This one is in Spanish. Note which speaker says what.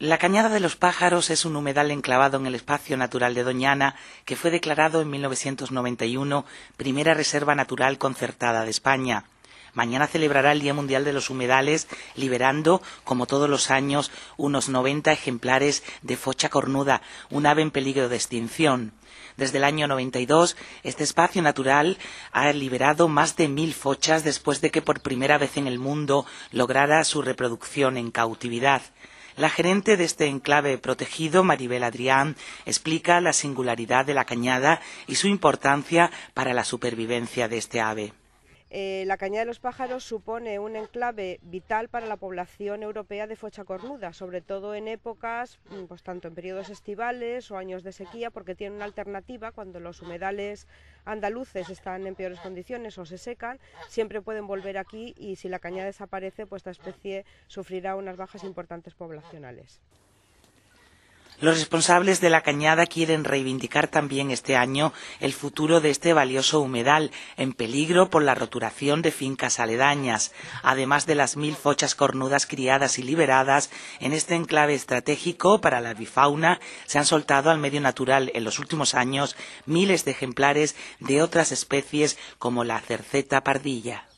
Speaker 1: La Cañada de los Pájaros es un humedal enclavado en el espacio natural de Doñana que fue declarado en 1991 primera reserva natural concertada de España. Mañana celebrará el Día Mundial de los Humedales, liberando, como todos los años, unos 90 ejemplares de focha cornuda, un ave en peligro de extinción. Desde el año 92, este espacio natural ha liberado más de mil fochas después de que por primera vez en el mundo lograra su reproducción en cautividad. La gerente de este enclave protegido, Maribel Adrián, explica la singularidad de la cañada y su importancia para la supervivencia de este ave.
Speaker 2: Eh, la caña de los Pájaros supone un enclave vital para la población europea de focha cornuda, sobre todo en épocas, mm, pues tanto en periodos estivales o años de sequía, porque tiene una alternativa cuando los humedales andaluces están en peores condiciones o se secan, siempre pueden volver aquí y si la caña desaparece, pues esta especie sufrirá unas bajas importantes poblacionales.
Speaker 1: Los responsables de la cañada quieren reivindicar también este año el futuro de este valioso humedal, en peligro por la roturación de fincas aledañas, además de las mil fochas cornudas criadas y liberadas en este enclave estratégico para la bifauna, se han soltado al medio natural en los últimos años miles de ejemplares de otras especies como la cerceta pardilla.